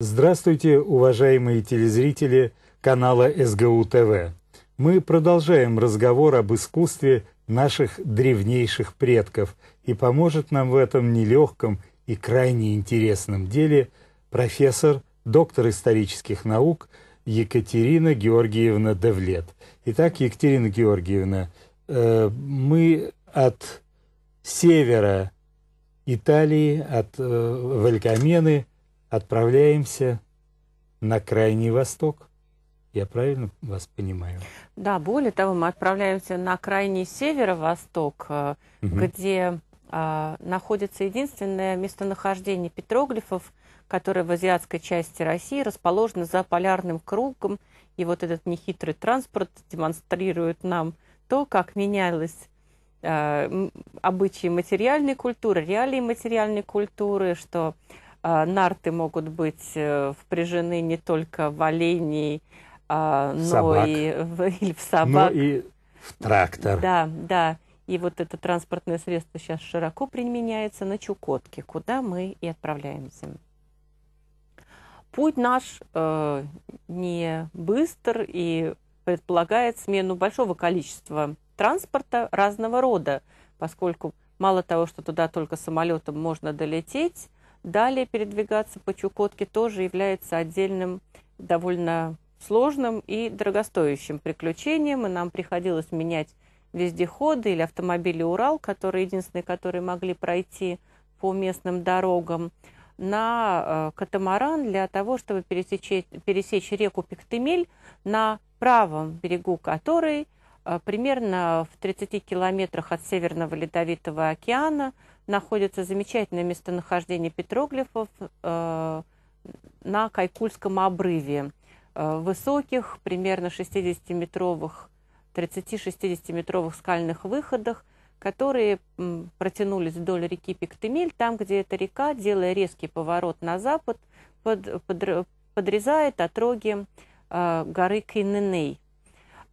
Здравствуйте, уважаемые телезрители канала СГУ ТВ. Мы продолжаем разговор об искусстве наших древнейших предков, и поможет нам в этом нелегком и крайне интересном деле профессор, доктор исторических наук Екатерина Георгиевна Давлет. Итак, Екатерина Георгиевна, э, мы от севера Италии, от э, Валькамены – отправляемся на Крайний Восток. Я правильно вас понимаю? Да, более того, мы отправляемся на крайний северо-восток, угу. где а, находится единственное местонахождение петроглифов, которое в азиатской части России расположено за полярным кругом. И вот этот нехитрый транспорт демонстрирует нам то, как менялась а, э, обычаи материальной культуры, реалии материальной культуры, что а, нарты могут быть э, впряжены не только в оленей, а, но собак. и в, или в ну собак. Но и в трактор. Да, да. И вот это транспортное средство сейчас широко применяется на Чукотке, куда мы и отправляемся. Путь наш э, не быстр и предполагает смену большого количества транспорта разного рода, поскольку мало того, что туда только самолетом можно долететь, Далее передвигаться по Чукотке тоже является отдельным довольно сложным и дорогостоящим приключением, и нам приходилось менять вездеходы или автомобили «Урал», которые единственные, которые могли пройти по местным дорогам, на э, катамаран для того, чтобы пересечь, пересечь реку Пиктемель, на правом берегу которой э, примерно в 30 километрах от Северного Ледовитого океана находится замечательное местонахождение петроглифов э, на Кайкульском обрыве. Э, высоких, примерно 60-метровых, 30-60-метровых скальных выходах, которые м, протянулись вдоль реки Пиктемиль, там, где эта река, делая резкий поворот на запад, под, под, подрезает отроги э, горы Кейненей.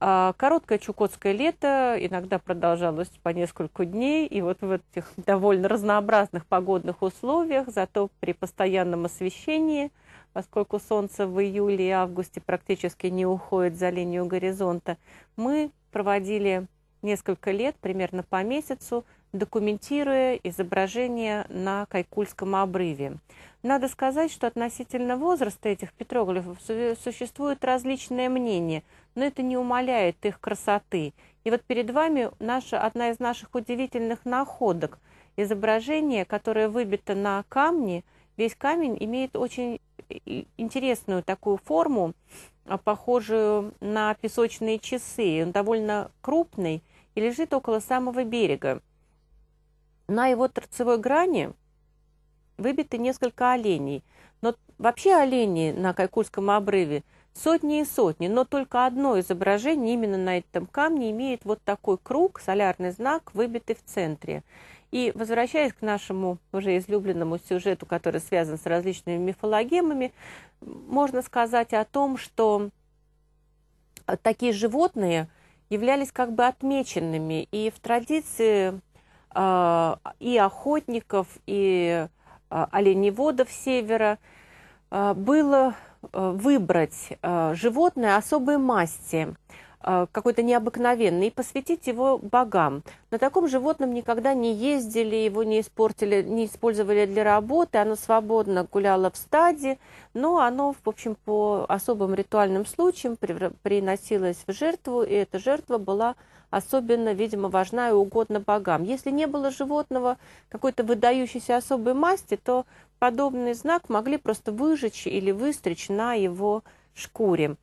А короткое чукотское лето иногда продолжалось по несколько дней, и вот в этих довольно разнообразных погодных условиях, зато при постоянном освещении, поскольку солнце в июле и августе практически не уходит за линию горизонта, мы проводили несколько лет, примерно по месяцу, документируя изображение на Кайкульском обрыве. Надо сказать, что относительно возраста этих петроглифов существует различное мнение, но это не умаляет их красоты. И вот перед вами наша, одна из наших удивительных находок. Изображение, которое выбито на камне, весь камень имеет очень интересную такую форму, а, похожую на песочные часы. Он довольно крупный и лежит около самого берега. На его торцевой грани выбиты несколько оленей. Но вообще оленей на Кайкульском обрыве сотни и сотни, но только одно изображение именно на этом камне имеет вот такой круг, солярный знак, выбитый в центре. И возвращаясь к нашему уже излюбленному сюжету, который связан с различными мифологемами, можно сказать о том, что такие животные являлись как бы отмеченными. И в традиции Э, и охотников, и э, оленеводов севера, э, было выбрать животное особой масти, какой-то необыкновенный, и посвятить его богам. На таком животном никогда не ездили, его не испортили, не использовали для работы, оно свободно гуляло в стаде, но оно, в общем, по особым ритуальным случаям приносилось в жертву, и эта жертва была особенно, видимо, важна и угодна богам. Если не было животного какой-то выдающейся особой масти, то подобный знак могли просто выжечь или выстричь на его шкуре.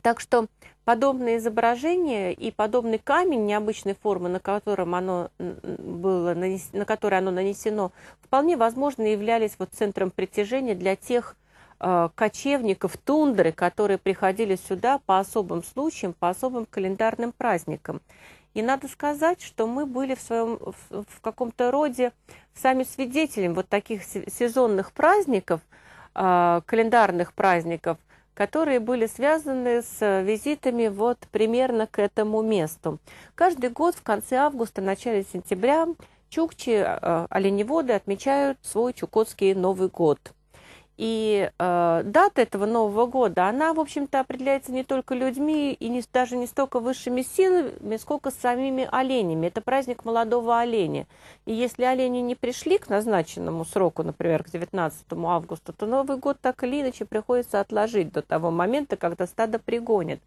Так что подобное изображение и подобный камень необычной формы, на, котором оно было нанес... на который оно нанесено, вполне возможно являлись вот центром притяжения для тех Э, кочевников тундры, которые приходили сюда по особым случаям, по особым календарным праздникам. И надо сказать, что мы были в своем в, в каком-то роде сами свидетелем вот таких сезонных праздников, э, календарных праздников, которые были связаны с визитами вот примерно к этому месту. Каждый год в конце августа, начале сентября чукчи, э, оленеводы отмечают свой чукотский Новый год – и э, дата этого Нового года, она, в общем-то, определяется не только людьми и не, даже не столько высшими силами, сколько самими оленями. Это праздник молодого оленя. И если олени не пришли к назначенному сроку, например, к 19 августа, то Новый год так или иначе приходится отложить до того момента, когда стадо пригонит.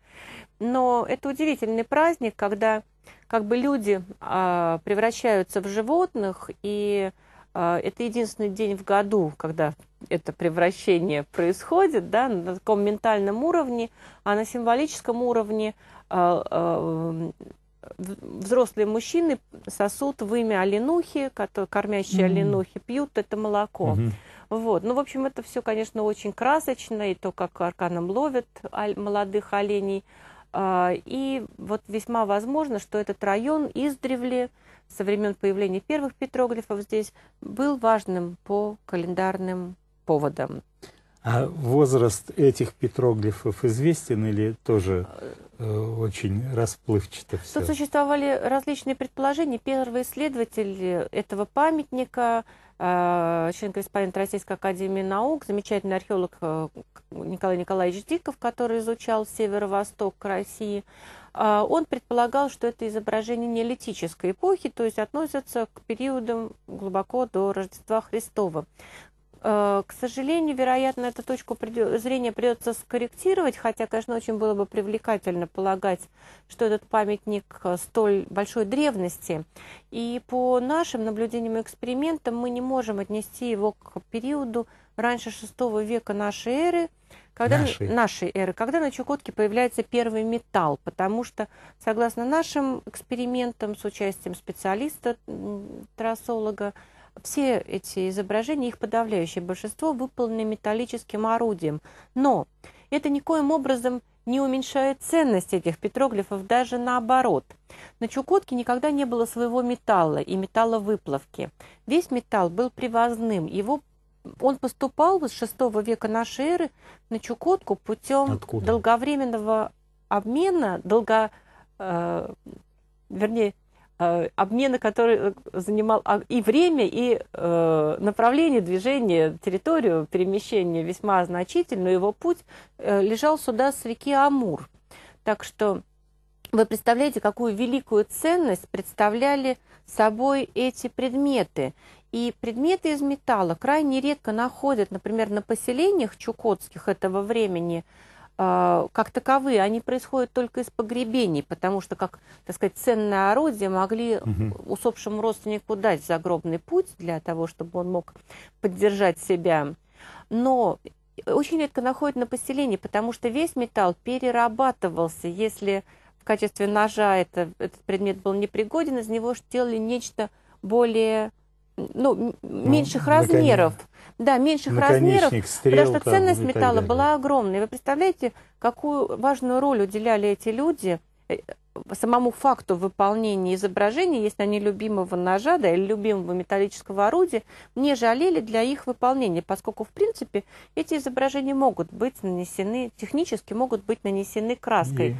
Но это удивительный праздник, когда как бы люди э, превращаются в животных и... А, это единственный день в году, когда это превращение происходит, да, на таком ментальном уровне, а на символическом уровне а, а, взрослые мужчины сосут в имя оленухи, которые, кормящие оленухи, пьют это молоко. Вот. Ну, в общем, это все, конечно, очень красочно, и то, как арканом ловят молодых оленей. И вот весьма возможно, что этот район издревле со времен появления первых петроглифов здесь был важным по календарным поводам. А возраст этих петроглифов известен или тоже э, очень расплывчато все? Тут существовали различные предположения. Первый исследователь этого памятника Э, член-корреспондент Российской Академии Наук, замечательный археолог э, Николай Николаевич Диков, который изучал северо-восток России. Э, он предполагал, что это изображение неолитической эпохи, то есть относится к периодам глубоко до Рождества Христова. Э, к сожалению, вероятно, эту точку зрения придется скорректировать, хотя, конечно, очень было бы привлекательно полагать, что этот памятник э, столь большой древности. И по нашим наблюдениям и экспериментам мы не можем отнести его к периоду раньше шестого века нашей эры, когда, нашей. нашей эры, когда на Чукотке появляется первый металл, потому что, согласно нашим экспериментам с участием специалиста-трассолога, все эти изображения, их подавляющее большинство, выполнены металлическим орудием. Но это никоим образом не уменьшает ценность этих петроглифов, даже наоборот. На Чукотке никогда не было своего металла и металловыплавки. Весь металл был привозным, его он поступал с шестого века нашей эры на Чукотку путем Откуда? долговременного обмена, долго, э, вернее, Э, обмена, который э, занимал а, и время, и э, направление движения, территорию перемещения весьма значительную. Его путь э, лежал сюда с реки Амур. Так что вы представляете, какую великую ценность представляли собой эти предметы. И предметы из металла крайне редко находят, например, на поселениях чукотских этого времени – а, как таковые, они происходят только из погребений, потому что, как, так сказать, ценное орудие могли угу. усопшему родственнику дать загробный путь для того, чтобы он мог поддержать себя. Но очень редко находят на поселении, потому что весь металл перерабатывался. Если в качестве ножа это, этот предмет был непригоден, из него делали нечто более ну, ну меньших ну, размеров. Да, меньших размеров, стрел, потому что ценность ну металла была огромной. Вы представляете, какую важную роль уделяли эти люди э, самому факту выполнения изображения, если они любимого ножа да, или любимого металлического орудия, не жалели для их выполнения, поскольку, в принципе, эти изображения могут быть нанесены, технически могут быть нанесены краской.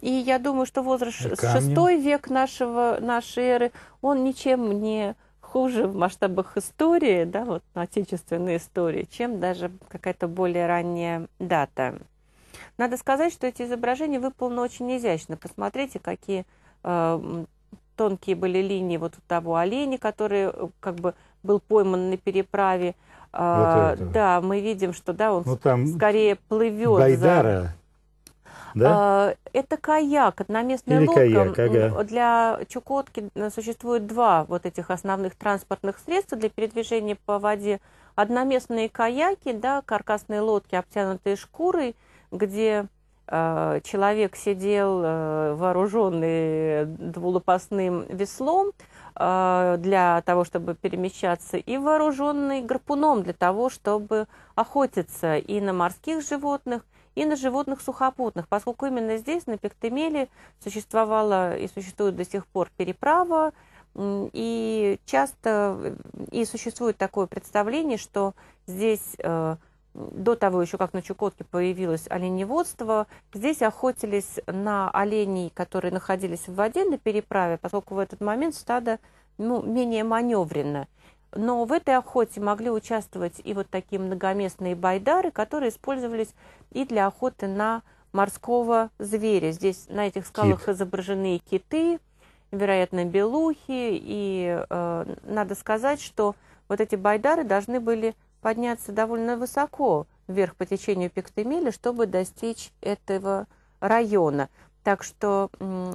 И, И я думаю, что возраст шестой век нашего, нашей эры, он ничем не хуже в масштабах истории, да, вот ну, отечественной истории, чем даже какая-то более ранняя дата. Надо сказать, что эти изображения выполнены очень изящно. Посмотрите, какие э, тонкие были линии вот у того оленя, который э, как бы был пойман на переправе. А, вот а, это. да, мы видим, что да, он ну, там скорее плывет. Гайдара. За... Да? А, это каяк, одноместная лодка. Каяк, ага. Для Чукотки существует два вот этих основных транспортных средства для передвижения по воде. Одноместные каяки, да, каркасные лодки, обтянутые шкурой, где а, человек сидел а, вооруженный двулопастным веслом для того, чтобы перемещаться, и вооруженный гарпуном для того, чтобы охотиться и на морских животных, и на животных сухопутных, поскольку именно здесь, на Пектемеле, существовала и существует до сих пор переправа, и часто э, и существует такое представление, что здесь э, до того еще, как на Чукотке появилось оленеводство, здесь охотились на оленей, которые находились в воде на переправе, поскольку в этот момент стадо ну, менее маневренно. Но в этой охоте могли участвовать и вот такие многоместные байдары, которые использовались и для охоты на морского зверя. Здесь на этих скалах Кит. изображены и киты, вероятно, белухи. И э, надо сказать, что вот эти байдары должны были подняться довольно высоко вверх по течению Пиктемиля, чтобы достичь этого района. Так что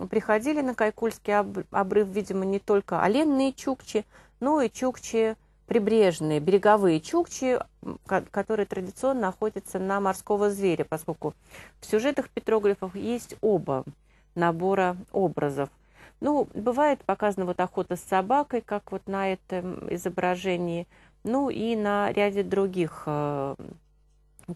приходили на Кайкульский обрыв, видимо, не только оленные чукчи, ну и чукчи прибрежные, береговые чукчи, которые традиционно охотятся на морского зверя, поскольку в сюжетах петроглифов есть оба набора образов. Ну, бывает показана вот охота с собакой, как вот на этом изображении, ну и на ряде других э,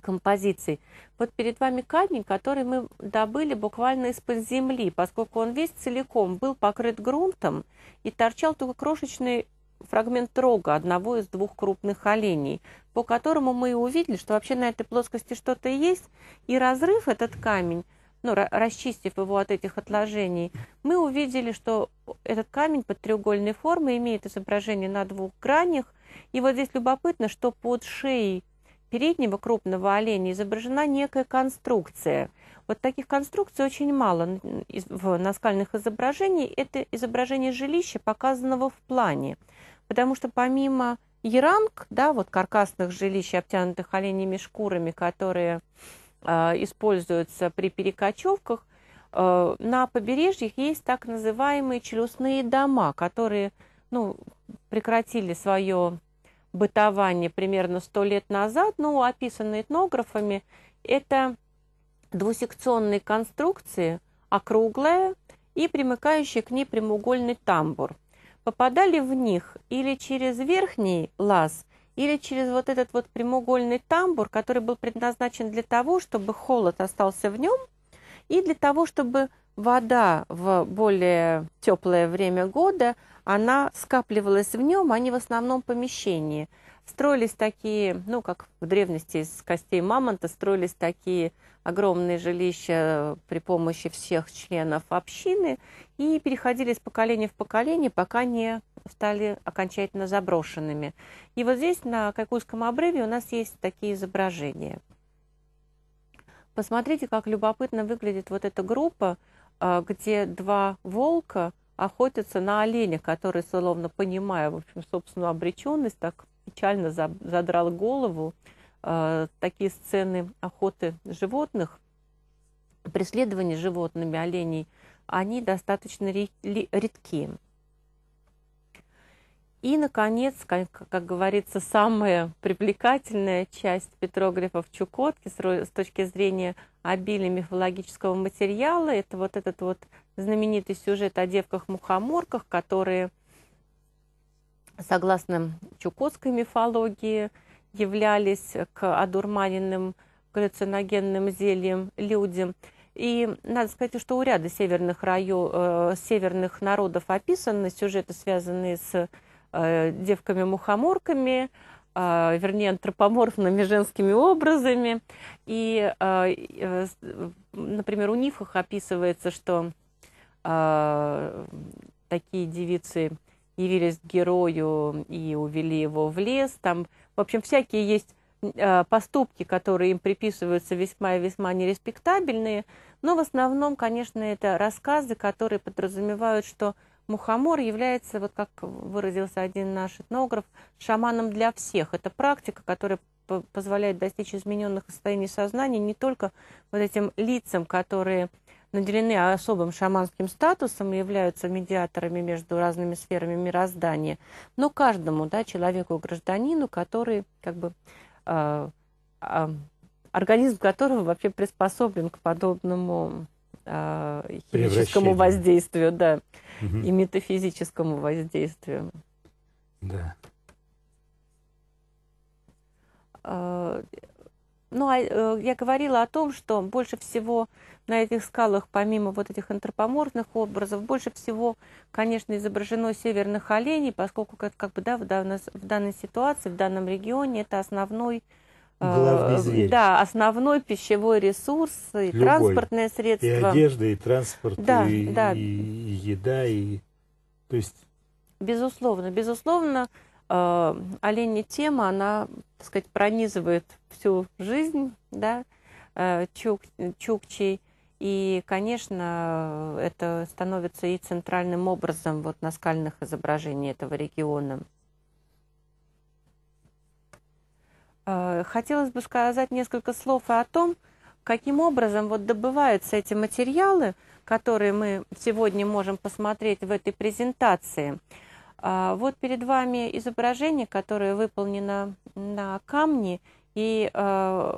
композиций. Вот перед вами камень, который мы добыли буквально из-под земли, поскольку он весь целиком был покрыт грунтом и торчал только крошечный фрагмент рога одного из двух крупных оленей, по которому мы и увидели, что вообще на этой плоскости что-то есть, и разрыв этот камень, ну, расчистив его от этих отложений, мы увидели, что этот камень под треугольной формой имеет изображение на двух гранях, и вот здесь любопытно, что под шеей переднего крупного оленя изображена некая конструкция. Вот таких конструкций очень мало в наскальных изображениях. Это изображение жилища, показанного в плане потому что помимо еранг, да, вот каркасных жилищ, обтянутых оленями шкурами, которые э, используются при перекочевках, э, на побережьях есть так называемые челюстные дома, которые ну, прекратили свое бытование примерно сто лет назад, ну, описанные этнографами. Это двусекционные конструкции, округлая и примыкающий к ней прямоугольный тамбур – попадали в них или через верхний лаз, или через вот этот вот прямоугольный тамбур, который был предназначен для того, чтобы холод остался в нем, и для того, чтобы вода в более теплое время года она скапливалась в нем, а не в основном помещении. Строились такие, ну, как в древности из костей мамонта, строились такие огромные жилища при помощи всех членов общины и переходили из поколения в поколение, пока не стали окончательно заброшенными. И вот здесь, на Кайкульском обрыве, у нас есть такие изображения. Посмотрите, как любопытно выглядит вот эта группа, а, где два волка – охотятся на оленя, который, словно понимая, в общем, собственную обреченность, так печально задрал голову. Э, такие сцены охоты животных, преследования животными оленей, они достаточно редки. И, наконец, как, как говорится, самая привлекательная часть петроглифов Чукотки с, с точки зрения обилия мифологического материала, это вот этот вот знаменитый сюжет о девках-мухоморках, которые, согласно чукотской мифологии, являлись к одурманенным галлюциногенным зельям людям. И надо сказать, что у ряда северных, район, э, северных народов описаны сюжеты, связанные с Э, девками-мухоморками, э, вернее, антропоморфными женскими образами. И, э, например, у Нифах описывается, что такие девицы явились к герою и увели его в лес. Там, в общем, всякие есть поступки, которые им приписываются весьма и весьма нереспектабельные, но в основном, конечно, это рассказы, которые подразумевают, что Мухомор является, вот как выразился один наш этнограф, шаманом для всех. Это практика, которая позволяет достичь измененных состояний сознания не только вот этим лицам, которые наделены особым шаманским статусом и являются медиаторами между разными сферами мироздания, но каждому да, человеку, гражданину, который как бы э, э, организм которого вообще приспособлен к подобному Э, химическому воздействию, да, угу. и метафизическому воздействию. Да. Э, ну, а, э, я говорила о том, что больше всего на этих скалах, помимо вот этих антропоморфных образов, больше всего, конечно, изображено северных оленей, поскольку как, как бы, да, в, данной, в данной ситуации, в данном регионе это основной Главный э, зверь. Да, основной пищевой ресурс, и Любой. транспортное средство. И одежда, и транспорт, да, и, да. и еда, и... То есть... Безусловно, безусловно, э, оленья тема, она, так сказать, пронизывает всю жизнь, да, э, чук, чукчей. И, конечно, это становится и центральным образом вот наскальных изображений этого региона. Э, хотелось бы сказать несколько слов и о том, каким образом вот добываются эти материалы, которые мы сегодня можем посмотреть в этой презентации. Э, вот перед вами изображение, которое выполнено на камне, и э,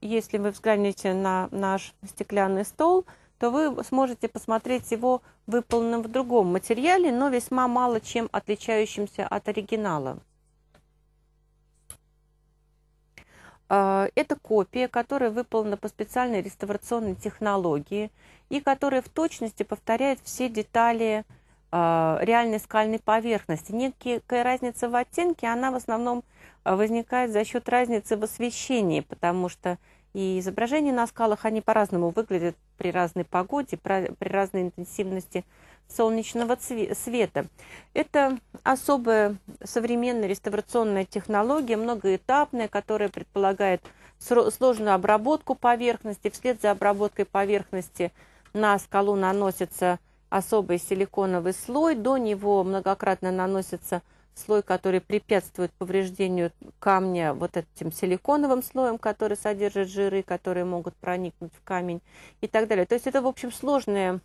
если вы взглянете на наш стеклянный стол, то вы сможете посмотреть его выполненным в другом материале, но весьма мало чем отличающимся от оригинала. А, это копия, которая выполнена по специальной реставрационной технологии и которая в точности повторяет все детали а, реальной скальной поверхности. Некая разница в оттенке, она в основном а, возникает за счет разницы в освещении, потому что и изображения на скалах, они по-разному выглядят при разной погоде, при разной интенсивности солнечного света. Это особая современная реставрационная технология, многоэтапная, которая предполагает сложную обработку поверхности. Вслед за обработкой поверхности на скалу наносится особый силиконовый слой, до него многократно наносится слой, который препятствует повреждению камня вот этим силиконовым слоем, который содержит жиры, которые могут проникнуть в камень и так далее. То есть это, в общем, сложная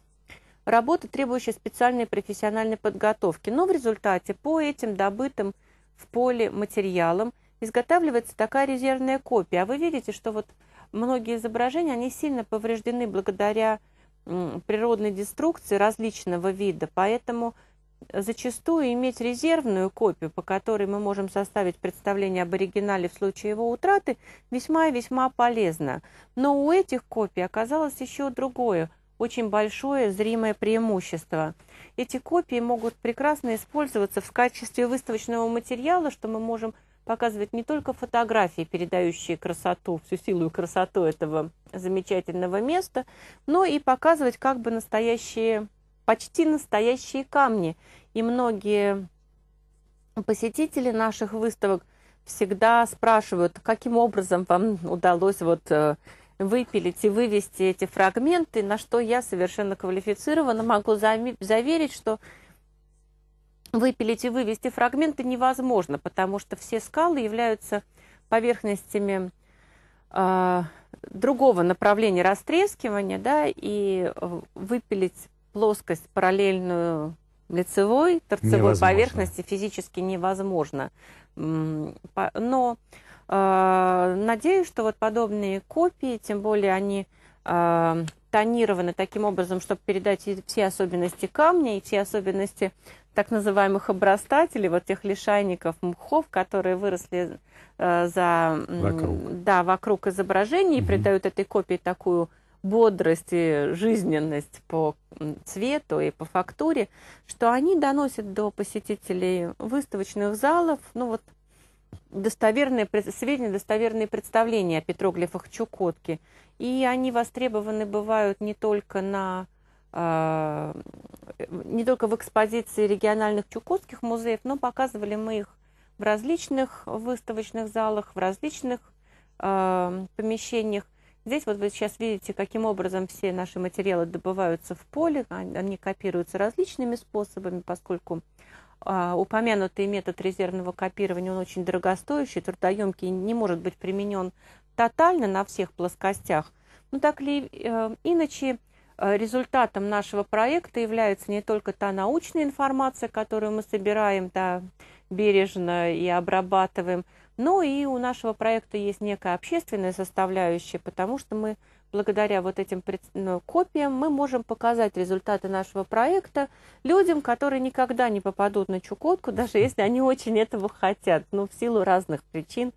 работа, требующая специальной профессиональной подготовки, но в результате по этим добытым в поле материалам изготавливается такая резервная копия. А вы видите, что вот многие изображения, они сильно повреждены благодаря природной деструкции различного вида, поэтому зачастую иметь резервную копию, по которой мы можем составить представление об оригинале в случае его утраты, весьма и весьма полезно. Но у этих копий оказалось еще другое – очень большое зримое преимущество. Эти копии могут прекрасно использоваться в качестве выставочного материала, что мы можем показывать не только фотографии, передающие красоту, всю силу и красоту этого замечательного места, но и показывать как бы настоящие, почти настоящие камни. И многие посетители наших выставок всегда спрашивают, каким образом вам удалось вот э, выпилить и вывести эти фрагменты, на что я совершенно квалифицированно могу заверить, что выпилить и вывести фрагменты невозможно, потому что все скалы являются поверхностями э, другого направления растрескивания, да, и выпилить плоскость параллельную лицевой, торцевой невозможно. поверхности физически невозможно. Но Э, надеюсь, что вот подобные копии, тем более они э, тонированы таким образом, чтобы передать все особенности камня и все особенности так называемых обрастателей, вот тех лишайников, мхов, которые выросли э, за, вокруг. Да, вокруг изображений угу. и придают этой копии такую бодрость и жизненность по цвету и по фактуре, что они доносят до посетителей выставочных залов, ну вот достоверные, сведения, достоверные представления о петроглифах Чукотки. И они востребованы бывают не только на э, не только в экспозиции региональных чукотских музеев, но показывали мы их в различных выставочных залах, в различных э, помещениях. Здесь вот вы сейчас видите, каким образом все наши материалы добываются в поле, они копируются различными способами, поскольку а, упомянутый метод резервного копирования, он очень дорогостоящий, трудоемкий, не может быть применен тотально на всех плоскостях. ну так ли э, иначе, э, результатом нашего проекта является не только та научная информация, которую мы собираем да, бережно и обрабатываем, но и у нашего проекта есть некая общественная составляющая, потому что мы благодаря вот этим ну, копиям мы можем показать результаты нашего проекта людям, которые никогда не попадут на Чукотку, даже если они очень этого хотят, но в силу разных причин,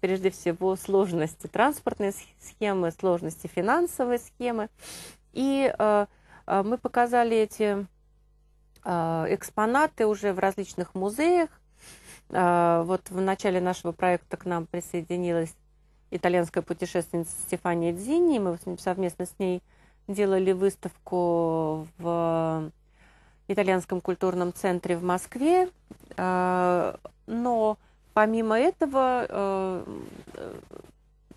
прежде всего сложности транспортной схемы, сложности финансовой схемы. И э, э, мы показали эти э, экспонаты уже в различных музеях. Э, вот в начале нашего проекта к нам присоединилась итальянская путешественница Стефания Дзини. Мы совместно с ней делали выставку в итальянском культурном центре в Москве. А, но помимо этого, э,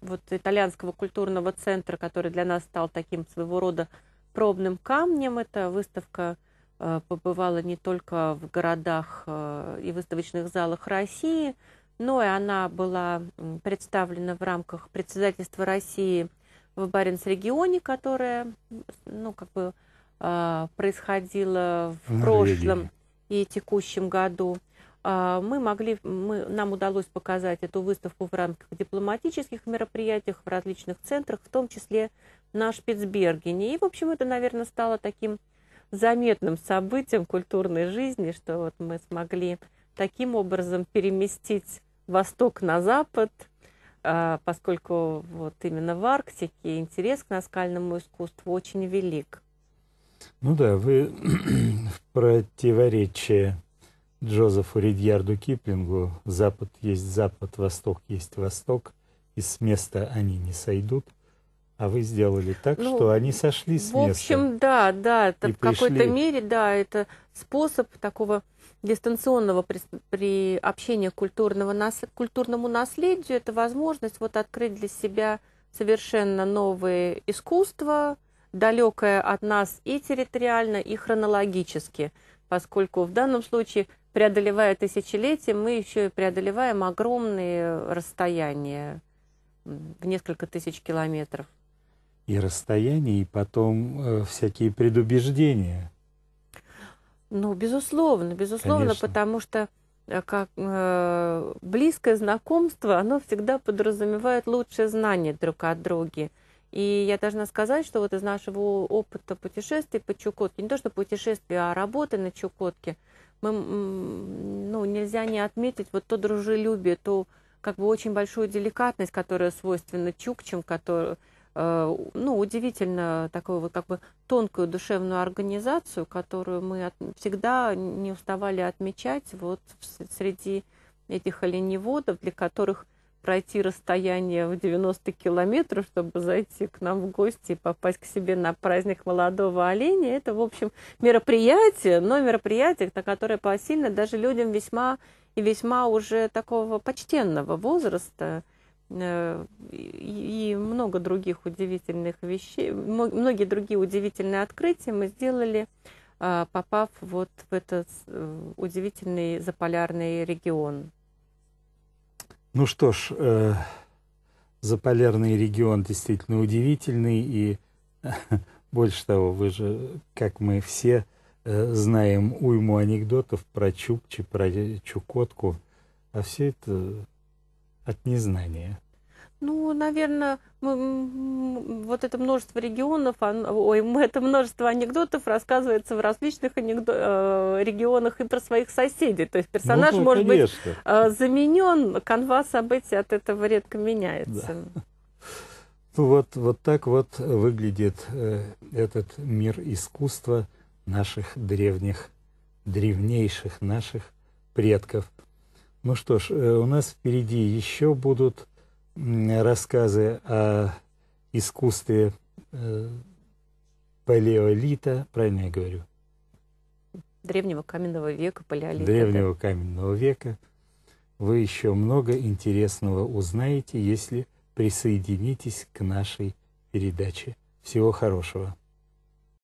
вот итальянского культурного центра, который для нас стал таким своего рода пробным камнем, эта выставка э, побывала не только в городах э, и выставочных залах России, но и она была представлена в рамках председательства России в Баренц-регионе, которое, ну, как бы э, происходило в, прошлом и текущем году. А, мы могли, мы, нам удалось показать эту выставку в рамках дипломатических мероприятий в различных центрах, в том числе на Шпицбергене. И, в общем, это, наверное, стало таким заметным событием культурной жизни, что вот мы смогли таким образом переместить восток на запад, а, поскольку вот именно в Арктике интерес к наскальному искусству очень велик. Ну да, вы в противоречие Джозефу Ридьярду Киплингу «Запад есть запад, восток есть восток», и с места они не сойдут – а вы сделали так, ну, что они сошли с в места. В общем, да, да, это в какой-то мере, да, это способ такого дистанционного при приобщения культурного, нас, культурному наследию. Это возможность вот открыть для себя совершенно новые искусства, далекое от нас и территориально, и хронологически, поскольку в данном случае, преодолевая тысячелетия, мы еще и преодолеваем огромные расстояния в несколько тысяч километров. И расстояние, и потом э, всякие предубеждения. Ну, безусловно, безусловно, Конечно. потому что э, как э, близкое знакомство, оно всегда подразумевает лучшее знание друг от друга. И я должна сказать, что вот из нашего опыта путешествий по Чукотке, не то что путешествия, а работы на Чукотке, мы, ну, нельзя не отметить вот то дружелюбие, то как бы очень большую деликатность, которая свойственна чукчам, которые Э, ну, удивительно такую вот как бы тонкую душевную организацию, которую мы от, всегда не уставали отмечать вот среди этих оленеводов, для которых пройти расстояние в 90 километров, чтобы зайти к нам в гости и попасть к себе на праздник молодого оленя. Это, в общем, мероприятие, но мероприятие, на которое посильно даже людям весьма и весьма уже такого почтенного возраста, Э, и много других удивительных вещей, многие другие удивительные открытия мы сделали, а, попав вот в этот э, удивительный заполярный регион. Ну что ж, э, заполярный регион действительно удивительный, и больше того, вы же, как мы все, э, знаем уйму анекдотов про Чукчи, про Чукотку, а все это от незнания? Ну, наверное, вот это множество регионов, ой, это множество анекдотов рассказывается в различных анекдо- э, регионах и про своих соседей. То есть ну, персонаж ну, может быть э, заменен, канва событий от этого редко меняется. Да. Ну, вот, вот так вот выглядит э, этот мир искусства наших древних, древнейших наших предков – ну что ж, э, у нас впереди еще будут рассказы о искусстве э, палеолита, правильно я говорю? Древнего каменного века, палеолита. Древнего каменного века. Вы еще много интересного узнаете, если присоединитесь к нашей передаче. Всего хорошего.